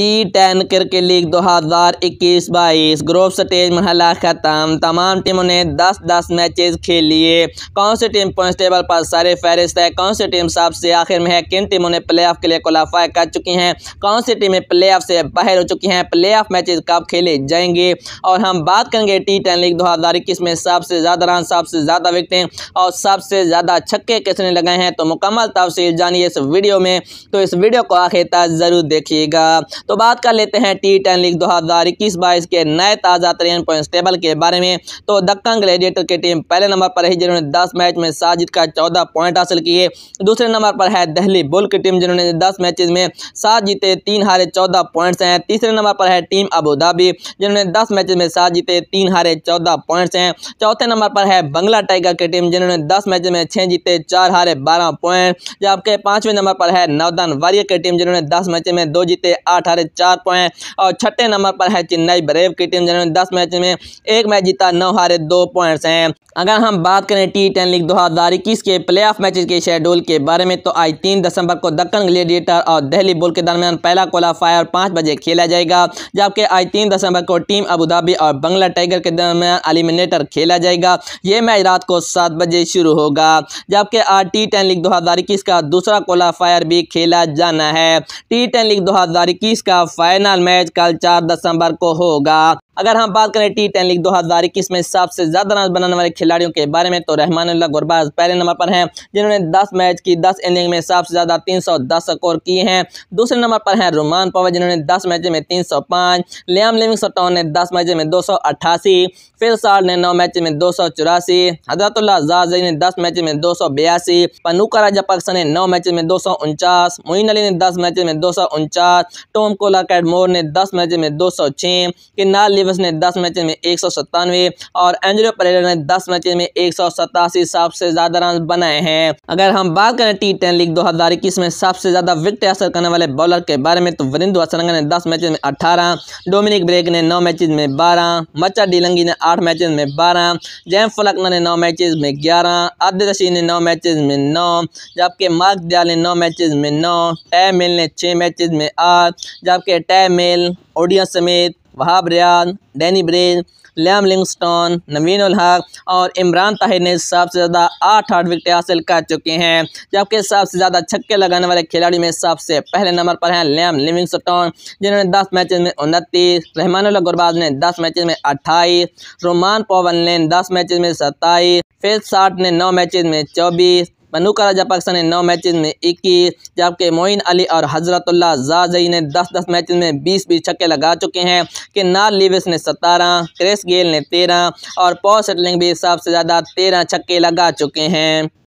T ten cricket league दो हज़ार इक्कीस बाईस ग्रुप स्टेज महला ख़त्म तमाम टीमों ने दस दस मैचेस खेल लिए कौन सी टीम पॉइंट टेबल पर सारे फहरिस्त है कौन सी टीम सबसे आखिर में है किन टीमों ने प्ले ऑफ के लिए क्वालिफाई कर चुकी हैं कौन सी टीमें प्ले ऑफ से बाहर हो चुकी हैं प्ले ऑफ मैचेज कब खेले जाएंगे और हम बात करेंगे टी टेन लीग दो हज़ार इक्कीस में सबसे ज़्यादा रन सबसे ज़्यादा विकटें और सबसे ज़्यादा छक्के किसने लगाए हैं तो मुकम्मल तफसील जानिए इस वीडियो में तो इस वीडियो को आखिर तक ज़रूर देखिएगा तो बात कर लेते हैं टी टेन लीग दो हज़ार इक्कीस बाईस के नए ताज़ा तरीन पॉइंट टेबल के बारे में तो दक्कन ग्लेडिएटर की टीम पहले नंबर पर है जिन्होंने दस मैच में साजिद का चौदह पॉइंट हासिल किए दूसरे नंबर पर है दहली बुल की टीम जिन्होंने दस मैच में सात जीते तीन हारे चौदह पॉइंट्स हैं तीसरे नंबर पर है टीम अबूधाबी जिन्होंने दस मैच में सात जीते तीन हारे चौदह पॉइंट्स हैं चौथे नंबर पर है बंगला टाइगर की टीम जिन्होंने दस मैच में छः जीते चार हारे बारह पॉइंट जबकि पाँचवें नंबर पर है नवदान वारियर की टीम जिन्होंने दस मैच में दो जीते आठ हारे हमारे चार पॉइंट और छठे नंबर पर है चेन्नई ब्रेव की टीम जिन्होंने दस मैच में एक मैच जीता नौ हारे दो पॉइंट्स हैं अगर हम बात करें टी टेन लीग दो हज़ार इक्कीस के प्ले ऑफ मैचेज के शेड्यूल के बारे में तो आज तीन दिसंबर को दक्कन ग्लेडिएटर और दिल्ली बुल के दरमियान पहला क्वालाफायर पाँच बजे खेला जाएगा जबकि आज तीन दिसंबर को टीम अबूधाबी और बंगला टाइगर के दरमियान एलिमिनेटर खेला जाएगा ये मैच रात को सात बजे शुरू होगा जबकि आज टी टेन लीग दो हज़ार इक्कीस का दूसरा क्वालाफायर भी खेला जाना है टी टेन लीग दो हज़ार इक्कीस इसका फाइनल मैच कल चार दिसंबर को होगा अगर हम बात करें टी टेन लीग दो हज़ार इक्कीस में सबसे ज़्यादा रन बनाने वाले खिलाड़ियों के बारे में तो रहमान गुरबाज पहले नंबर पर हैं जिन्होंने दस मैच की दस इनिंग में सबसे ज़्यादा तीन सौ दस स्कोर किए हैं दूसरे नंबर पर हैं रुमान पवर जिन्होंने दस मैच में तीन सौ पाँच लियाम लिविंग लिविंगस्टोन ने दस मैच में दो सौ अट्ठासी फिर साल ने नौ मैच में दो सौ चौरासी हजरतुल्ला जाजी ने दस मैच में दो सौ बयासी पनुका राजा पाकिस्तान ने नौ मैच में दो सौ उनचास मोइन अली ने दस मैच में दो सौ उनचास टोम कोला कैडमोर ने दस मैच में दो सौ छः किन्नार एल्विस ने दस मैचेज में एक और एंजलो परेरा ने दस मैचेज में एक सबसे ज्यादा रन बनाए हैं अगर हम बात करें टी टेन लीग दो हजार इक्कीस में सबसे ज्यादा विकेट हासिल करने वाले बॉलर के बारे में तो वरिंदु असरंगा ने दस मैचेज में अठारह डोमिनिक ब्रेक ने नौ मैचेज में बारह मचा डिलंगी ने आठ मैचेज में बारह जैम फलकना ने नौ मैचेज में ग्यारह आदि रशीद ने नौ मैचेज में नौ जबकि मार्क दयाल ने नौ मैचेज में नौ टैमिल ने छः मैचेज में आठ जबकि टैमिल ओडिया समेत वहाब रियान डैनी ब्रेन लैम लिंगस्टोन नवीन उलहक और इमरान ताहिर ने सबसे ज़्यादा आठ आठ विकटें हासिल कर चुके हैं जबकि सबसे ज़्यादा छक्के लगाने वाले खिलाड़ी में सबसे पहले नंबर पर हैं लैम लिविंगस्टोन जिन्होंने दस मैच में उनतीस रहमान गुरबाज ने दस मैच में अट्ठाईस रोमान पवन ने दस मैच में सत्ताईस फेज साठ ने नौ मैच में चौबीस बनूका राजा पाकिस्तान ने नौ मैच में इक्कीस जबकि मोइन अली और हजरतुल्ला जाजई ने दस दस मैच में बीस बीस छक्के लगा चुके हैं कि नार लिविस ने सतारह क्रेस गेल ने तेरह और पॉल सेटलिंग भी सबसे ज़्यादा तेरह छक्के लगा चुके हैं